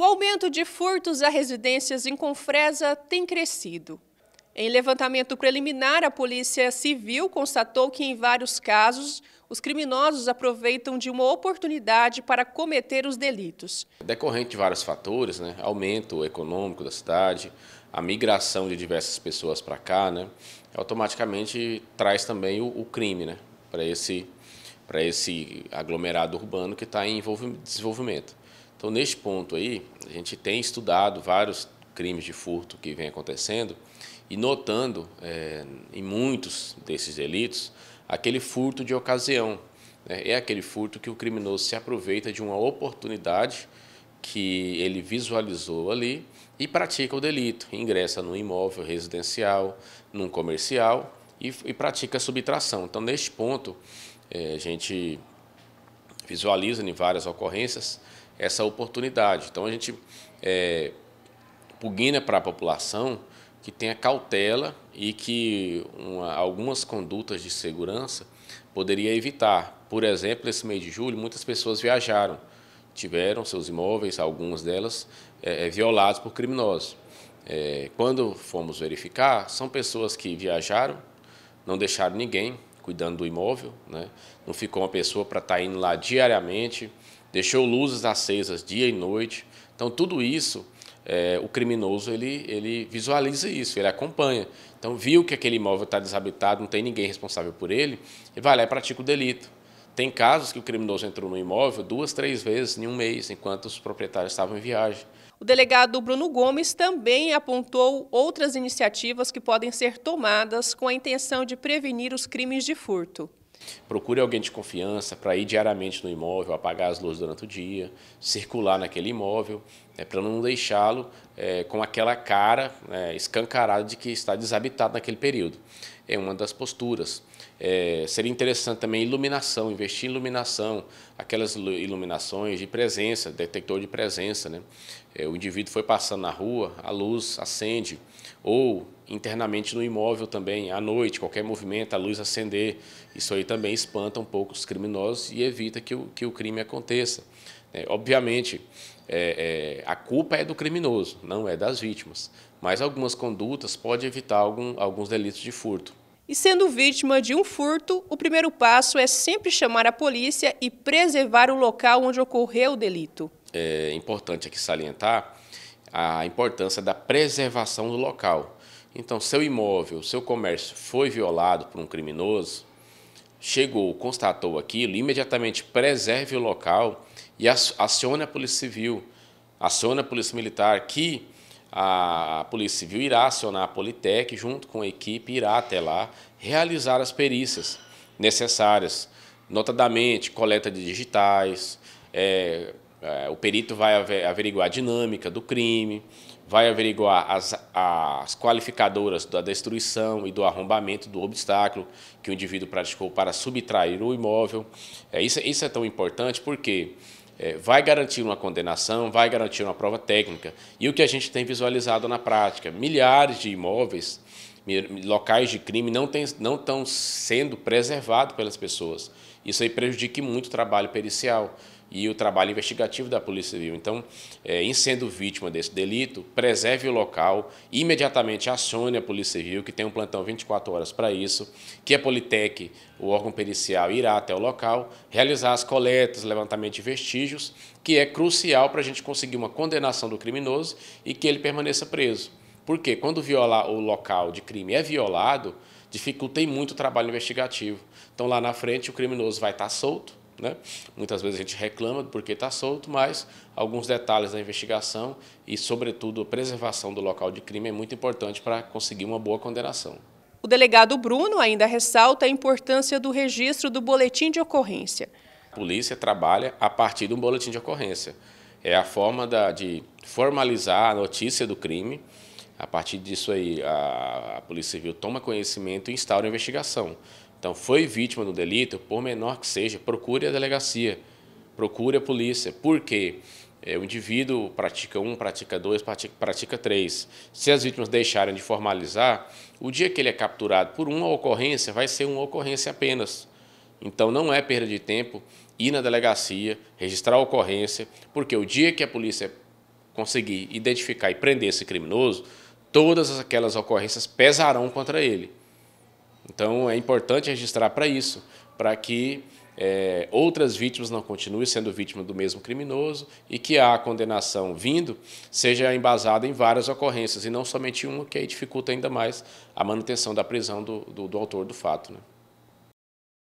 O aumento de furtos a residências em Confresa tem crescido. Em levantamento preliminar, a Polícia Civil constatou que, em vários casos, os criminosos aproveitam de uma oportunidade para cometer os delitos. Decorrente de vários fatores, né? aumento econômico da cidade, a migração de diversas pessoas para cá, né? automaticamente traz também o, o crime né? para esse, esse aglomerado urbano que está em desenvolvimento. Então, neste ponto aí, a gente tem estudado vários crimes de furto que vem acontecendo e notando é, em muitos desses delitos aquele furto de ocasião. Né? É aquele furto que o criminoso se aproveita de uma oportunidade que ele visualizou ali e pratica o delito. Ingressa num imóvel residencial, num comercial e, e pratica a subtração. Então, neste ponto, é, a gente visualiza em várias ocorrências essa oportunidade. Então a gente é, pugna para a população que tenha cautela e que uma, algumas condutas de segurança poderia evitar. Por exemplo, esse mês de julho, muitas pessoas viajaram, tiveram seus imóveis, algumas delas, é, é violados por criminosos. É, quando fomos verificar, são pessoas que viajaram, não deixaram ninguém cuidando do imóvel, né? não ficou uma pessoa para estar tá indo lá diariamente, deixou luzes acesas dia e noite. Então, tudo isso, é, o criminoso ele, ele visualiza isso, ele acompanha. Então, viu que aquele imóvel está desabitado, não tem ninguém responsável por ele, e vai lá e pratica o delito. Tem casos que o criminoso entrou no imóvel duas, três vezes em um mês, enquanto os proprietários estavam em viagem. O delegado Bruno Gomes também apontou outras iniciativas que podem ser tomadas com a intenção de prevenir os crimes de furto. Procure alguém de confiança para ir diariamente no imóvel, apagar as luzes durante o dia, circular naquele imóvel, né, para não deixá-lo é, com aquela cara é, né, escancarada de que está desabitado naquele período. É uma das posturas. É, seria interessante também iluminação, investir em iluminação, aquelas iluminações de presença, detector de presença. Né? É, o indivíduo foi passando na rua, a luz acende, ou internamente no imóvel também, à noite, qualquer movimento, a luz acender. Isso aí também espanta um pouco os criminosos e evita que o, que o crime aconteça. É, obviamente, é, é, a culpa é do criminoso, não é das vítimas, mas algumas condutas podem evitar algum, alguns delitos de furto. E sendo vítima de um furto, o primeiro passo é sempre chamar a polícia e preservar o local onde ocorreu o delito. É importante aqui salientar a importância da preservação do local então, seu imóvel, seu comércio foi violado por um criminoso, chegou, constatou aquilo, imediatamente preserve o local e acione a Polícia Civil, acione a Polícia Militar, que a Polícia Civil irá acionar a Politec, junto com a equipe, irá até lá realizar as perícias necessárias, notadamente coleta de digitais, é, é, o perito vai averiguar a dinâmica do crime, vai averiguar as, as qualificadoras da destruição e do arrombamento do obstáculo que o indivíduo praticou para subtrair o imóvel. É, isso, isso é tão importante porque é, vai garantir uma condenação, vai garantir uma prova técnica. E o que a gente tem visualizado na prática? Milhares de imóveis, locais de crime não, não estão sendo preservados pelas pessoas. Isso aí prejudica muito o trabalho pericial e o trabalho investigativo da Polícia Civil. Então, é, em sendo vítima desse delito, preserve o local, imediatamente acione a Polícia Civil, que tem um plantão 24 horas para isso, que a Politec, o órgão pericial, irá até o local, realizar as coletas, levantamento de vestígios, que é crucial para a gente conseguir uma condenação do criminoso e que ele permaneça preso. Porque quando violar o local de crime é violado, dificulta muito o trabalho investigativo. Então, lá na frente, o criminoso vai estar tá solto, né? Muitas vezes a gente reclama porque está solto, mas alguns detalhes da investigação e, sobretudo, a preservação do local de crime é muito importante para conseguir uma boa condenação. O delegado Bruno ainda ressalta a importância do registro do boletim de ocorrência. A polícia trabalha a partir de um boletim de ocorrência. É a forma da, de formalizar a notícia do crime. A partir disso aí, a, a Polícia Civil toma conhecimento e instaura a investigação. Então, foi vítima do delito, por menor que seja, procure a delegacia, procure a polícia. Por quê? É, o indivíduo pratica um, pratica dois, pratica, pratica três. Se as vítimas deixarem de formalizar, o dia que ele é capturado por uma ocorrência, vai ser uma ocorrência apenas. Então não é perda de tempo ir na delegacia, registrar a ocorrência, porque o dia que a polícia conseguir identificar e prender esse criminoso, todas aquelas ocorrências pesarão contra ele. Então é importante registrar para isso, para que é, outras vítimas não continuem sendo vítimas do mesmo criminoso e que a condenação vindo seja embasada em várias ocorrências e não somente uma, que aí dificulta ainda mais a manutenção da prisão do, do, do autor do fato. Né?